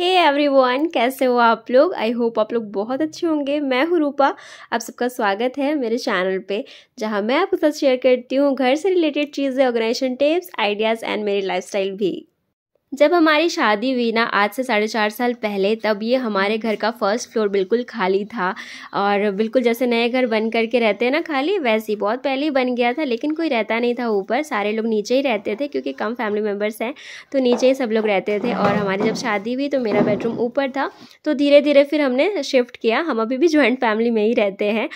हे hey everyone कैसे हो आप लोग आई होप आप लोग बहुत अच्छे होंगे मैं हूँ रूपा आप सबका स्वागत है मेरे चैनल पे जहाँ मैं आपके साथ शेयर करती हूँ घर से रिलेटेड चीज़ें ऑर्गेनाइजेशन टिप्स आइडियाज़ एंड मेरी लाइफस्टाइल भी जब हमारी शादी हुई ना आज से साढ़े चार साल पहले तब ये हमारे घर का फर्स्ट फ्लोर बिल्कुल खाली था और बिल्कुल जैसे नए घर बन करके रहते हैं ना खाली वैसे ही बहुत पहले ही बन गया था लेकिन कोई रहता नहीं था ऊपर सारे लोग नीचे ही रहते थे क्योंकि कम फैमिली मेम्बर्स हैं तो नीचे ही सब लोग रहते थे और हमारी जब शादी हुई तो मेरा बेडरूम ऊपर था तो धीरे धीरे फिर हमने शिफ्ट किया हम अभी भी ज्वाइंट फैमिली में ही रहते हैं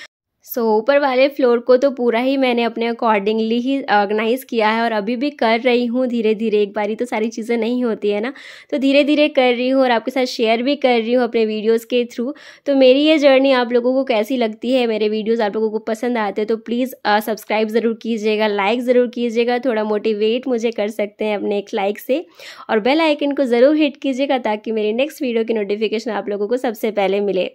सो so, ऊपर वाले फ्लोर को तो पूरा ही मैंने अपने अकॉर्डिंगली ही ऑर्गेनाइज़ किया है और अभी भी कर रही हूँ धीरे धीरे एक बारी तो सारी चीज़ें नहीं होती है ना तो धीरे धीरे कर रही हूँ और आपके साथ शेयर भी कर रही हूँ अपने वीडियोस के थ्रू तो मेरी ये जर्नी आप लोगों को कैसी लगती है मेरे वीडियोज़ आप लोगों को पसंद आते हैं तो प्लीज़ सब्सक्राइब ज़रूर कीजिएगा लाइक ज़रूर कीजिएगा थोड़ा मोटिवेट मुझे कर सकते हैं अपने एक लाइक से और बेल आइकन को ज़रूर हिट कीजिएगा ताकि मेरी नेक्स्ट वीडियो की नोटिफिकेशन आप लोगों को सबसे पहले मिले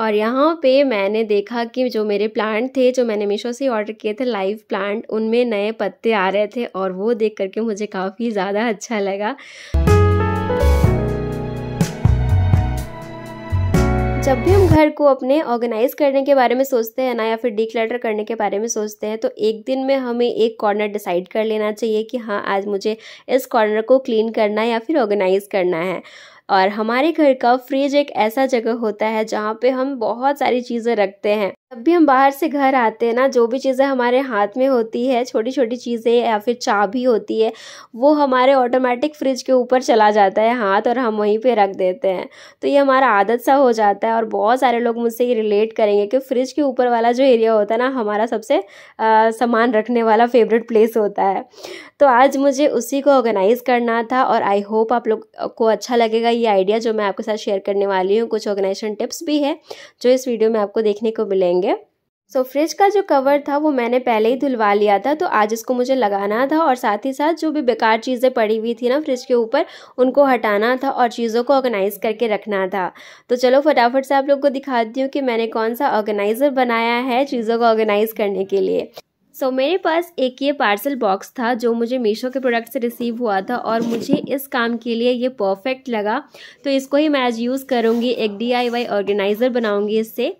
और यहाँ पे मैंने देखा कि जो मेरे प्लांट थे जो मैंने मीशो से ऑर्डर किए थे लाइव प्लांट उनमें नए पत्ते आ रहे थे और वो देख करके मुझे काफ़ी ज़्यादा अच्छा लगा जब भी हम घर को अपने ऑर्गेनाइज करने के बारे में सोचते हैं ना या फिर डिक्लेटर करने के बारे में सोचते हैं तो एक दिन में हमें एक कॉर्नर डिसाइड कर लेना चाहिए कि हाँ आज मुझे इस कॉर्नर को क्लीन करना है या फिर ऑर्गेनाइज करना है और हमारे घर का फ्रिज एक ऐसा जगह होता है जहाँ पे हम बहुत सारी चीज़ें रखते हैं जब भी हम बाहर से घर आते हैं ना जो भी चीज़ें हमारे हाथ में होती है छोटी छोटी चीज़ें या फिर चाबी होती है वो हमारे ऑटोमेटिक फ्रिज के ऊपर चला जाता है हाथ और हम वहीं पे रख देते हैं तो ये हमारा आदत सा हो जाता है और बहुत सारे लोग मुझसे ये रिलेट करेंगे कि फ्रिज के ऊपर वाला जो एरिया होता है ना हमारा सबसे सामान रखने वाला फेवरेट प्लेस होता है तो आज मुझे उसी को ऑर्गेनाइज़ करना था और आई होप आप लोग को अच्छा लगेगा ये आइडिया जो मैं आपके साथ शेयर करने वाली हूँ कुछ ऑर्गेनाइजेशन टिप्स भी है जो इस वीडियो में आपको देखने को मिलेंगे लेंगे सो so, फ्रिज का जो कवर था वो मैंने पहले ही धुलवा लिया था तो आज इसको मुझे लगाना था और साथ ही साथ जो भी बेकार चीज़ें पड़ी हुई थी ना फ्रिज के ऊपर उनको हटाना था और चीज़ों को ऑर्गेनाइज़ करके रखना था तो चलो फटाफट से आप लोग को दिखाती हूँ कि मैंने कौन सा ऑर्गेनाइज़र बनाया है चीज़ों को ऑर्गेनाइज़ करने के लिए सो so, मेरे पास एक ये पार्सल बॉक्स था जो मुझे मीशो के प्रोडक्ट से रिसीव हुआ था और मुझे इस काम के लिए ये परफेक्ट लगा तो इसको ही मैं आज यूज़ करूँगी एक डी ऑर्गेनाइज़र बनाऊँगी इससे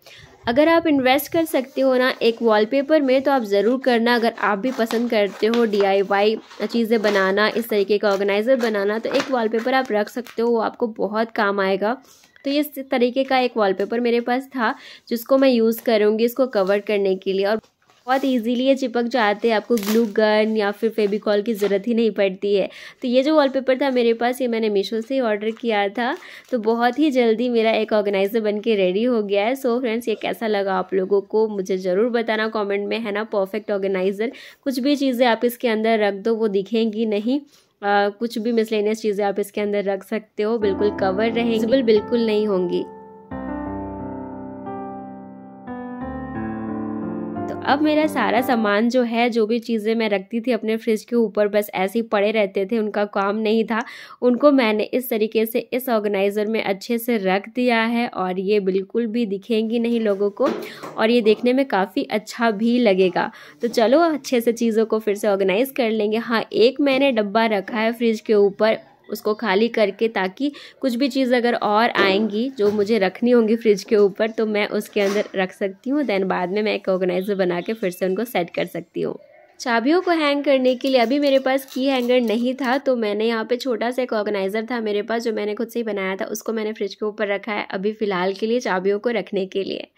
अगर आप इन्वेस्ट कर सकते हो ना एक वॉलपेपर में तो आप ज़रूर करना अगर आप भी पसंद करते हो डीआईवाई चीज़ें बनाना इस तरीके का ऑर्गेनाइज़र बनाना तो एक वॉलपेपर आप रख सकते हो वो आपको बहुत काम आएगा तो इस तरीके का एक वॉलपेपर मेरे पास था जिसको मैं यूज़ करूँगी इसको कवर करने के लिए और बहुत इजीली ये चिपक जाते हैं आपको ग्लू गन या फिर फेबिकॉल की ज़रूरत ही नहीं पड़ती है तो ये जो वॉलपेपर था मेरे पास ये मैंने मीशो से ही ऑर्डर किया था तो बहुत ही जल्दी मेरा एक ऑर्गेनाइज़र बन के रेडी हो गया है सो so फ्रेंड्स ये कैसा लगा आप लोगों को मुझे ज़रूर बताना कॉमेंट में है ना परफेक्ट ऑर्गेनाइज़र कुछ भी चीज़ें आप इसके अंदर रख दो वो दिखेंगी नहीं आ, कुछ भी मिसलेनियस चीज़ें आप इसके अंदर रख सकते हो बिल्कुल कवर रहेंगी बिल्कुल नहीं होंगी अब मेरा सारा सामान जो है जो भी चीज़ें मैं रखती थी अपने फ्रिज के ऊपर बस ऐसे ही पड़े रहते थे उनका काम नहीं था उनको मैंने इस तरीके से इस ऑर्गेनाइज़र में अच्छे से रख दिया है और ये बिल्कुल भी दिखेंगी नहीं लोगों को और ये देखने में काफ़ी अच्छा भी लगेगा तो चलो अच्छे से चीज़ों को फिर से ऑर्गेनाइज़ कर लेंगे हाँ एक मैंने डब्बा रखा है फ्रिज के ऊपर उसको खाली करके ताकि कुछ भी चीज़ अगर और आएंगी जो मुझे रखनी होंगी फ्रिज के ऊपर तो मैं उसके अंदर रख सकती हूँ देन बाद में मैं एक ऑर्गेनाइज़र बना के फिर से उनको सेट कर सकती हूँ चाबियों को हैंग करने के लिए अभी मेरे पास की हैंगर नहीं था तो मैंने यहाँ पे छोटा सा एक ऑर्गेनाइज़र था मेरे पास जो मैंने खुद से ही बनाया था उसको मैंने फ्रिज के ऊपर रखा है अभी फ़िलहाल के लिए चाबियों को रखने के लिए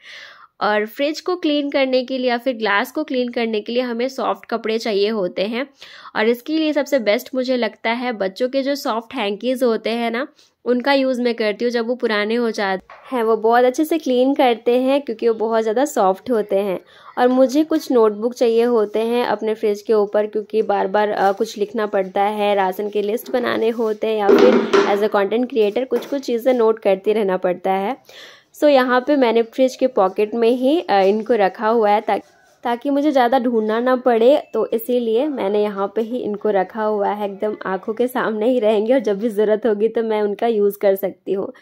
और फ्रिज को क्लीन करने के लिए या फिर ग्लास को क्लीन करने के लिए हमें सॉफ्ट कपड़े चाहिए होते हैं और इसके लिए सबसे बेस्ट मुझे लगता है बच्चों के जो सॉफ्ट हैंकीज़ होते हैं ना उनका यूज़ मैं करती हूँ जब वो पुराने हो जाते हैं वो बहुत अच्छे से क्लीन करते हैं क्योंकि वो बहुत ज़्यादा सॉफ्ट होते हैं और मुझे कुछ नोटबुक चाहिए होते हैं अपने फ्रिज के ऊपर क्योंकि बार बार कुछ लिखना पड़ता है राशन के लिस्ट बनाने होते हैं या फिर एज अ कंटेंट क्रिएटर कुछ कुछ चीज़ें नोट करती रहना पड़ता है सो तो यहाँ पे मैंने फ्रिज के पॉकेट में ही इनको रखा हुआ है ताकि ताकि मुझे ज़्यादा ढूंढना ना पड़े तो इसीलिए मैंने यहाँ पे ही इनको रखा हुआ है एकदम आंखों के सामने ही रहेंगे और जब भी ज़रूरत होगी तो मैं उनका यूज़ कर सकती हूँ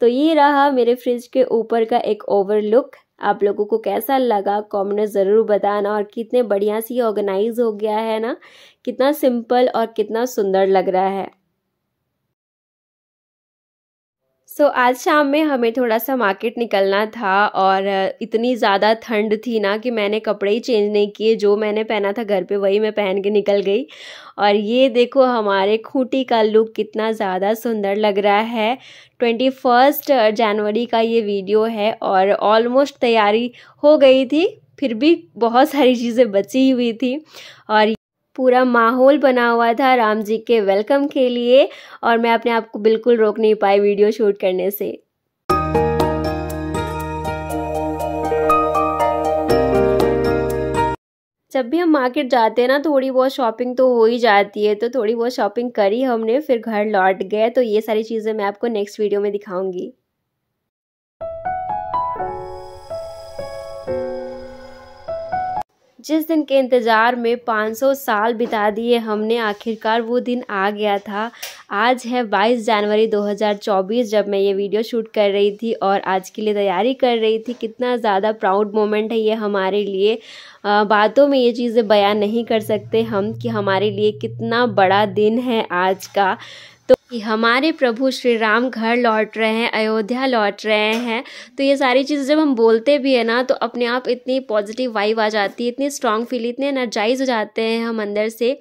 तो ये रहा मेरे फ्रिज के ऊपर का एक ओवर लुक आप लोगों को कैसा लगा कॉमेंट ज़रूर बताना और कितने बढ़िया सी ऑर्गेनाइज हो गया है ना कितना सिंपल और कितना सुंदर लग रहा है सो so, आज शाम में हमें थोड़ा सा मार्केट निकलना था और इतनी ज़्यादा ठंड थी ना कि मैंने कपड़े ही चेंज नहीं किए जो मैंने पहना था घर पे वही मैं पहन के निकल गई और ये देखो हमारे खूंटी का लुक कितना ज़्यादा सुंदर लग रहा है ट्वेंटी फर्स्ट जनवरी का ये वीडियो है और ऑलमोस्ट तैयारी हो गई थी फिर भी बहुत सारी चीज़ें बची हुई थी और पूरा माहौल बना हुआ था राम जी के वेलकम के लिए और मैं अपने आप को बिल्कुल रोक नहीं पाई वीडियो शूट करने से जब भी हम मार्केट जाते हैं ना थोड़ी बहुत शॉपिंग तो हो ही जाती है तो थोड़ी बहुत शॉपिंग करी हमने फिर घर लौट गए तो ये सारी चीज़ें मैं आपको नेक्स्ट वीडियो में दिखाऊंगी जिस दिन के इंतज़ार में 500 साल बिता दिए हमने आखिरकार वो दिन आ गया था आज है 22 जनवरी 2024 जब मैं ये वीडियो शूट कर रही थी और आज के लिए तैयारी कर रही थी कितना ज़्यादा प्राउड मोमेंट है ये हमारे लिए आ, बातों में ये चीज़ें बयान नहीं कर सकते हम कि हमारे लिए कितना बड़ा दिन है आज का तो कि हमारे प्रभु श्री राम घर लौट रहे हैं अयोध्या लौट रहे हैं तो ये सारी चीज़ें जब हम बोलते भी है ना तो अपने आप इतनी पॉजिटिव वाइव आ जाती है इतनी स्ट्रांग फील इतने एनर्जाइज हो जाते हैं हम अंदर से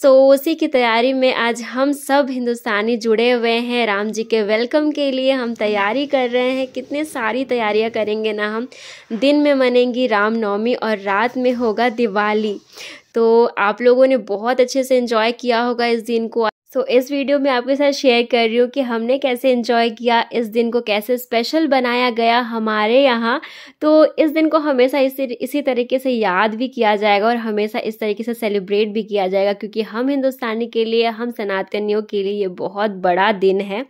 सो so, उसी की तैयारी में आज हम सब हिंदुस्तानी जुड़े हुए हैं राम जी के वेलकम के लिए हम तैयारी कर रहे हैं कितने सारी तैयारियां करेंगे ना हम दिन में मनेंगी रामनवमी और रात में होगा दिवाली तो आप लोगों ने बहुत अच्छे से इन्जॉय किया होगा इस दिन को सो so, इस वीडियो में आपके साथ शेयर कर रही हूँ कि हमने कैसे इन्जॉय किया इस दिन को कैसे स्पेशल बनाया गया हमारे यहाँ तो इस दिन को हमेशा इसी इसी तरीके से याद भी किया जाएगा और हमेशा इस तरीके से सेलिब्रेट भी किया जाएगा क्योंकि हम हिंदुस्तानी के लिए हम सनातनियों के लिए ये बहुत बड़ा दिन है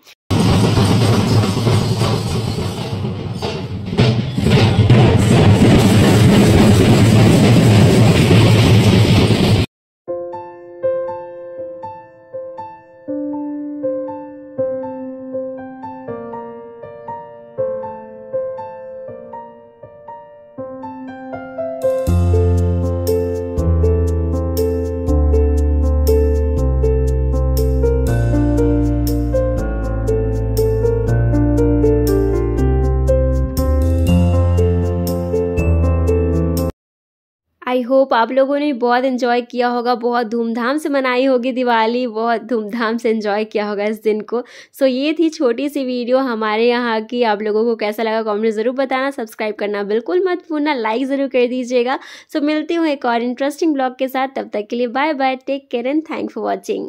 आई होप आप लोगों ने बहुत इन्जॉय किया होगा बहुत धूमधाम से मनाई होगी दिवाली बहुत धूमधाम से इन्जॉय किया होगा इस दिन को सो so, ये थी छोटी सी वीडियो हमारे यहाँ की आप लोगों को कैसा लगा कॉमेंट ज़रूर बताना सब्सक्राइब करना बिल्कुल मत भूलना लाइक ज़रूर कर दीजिएगा सो so, मिलती हूँ एक और इंटरेस्टिंग ब्लॉग के साथ तब तक के लिए bye bye take care and thank for watching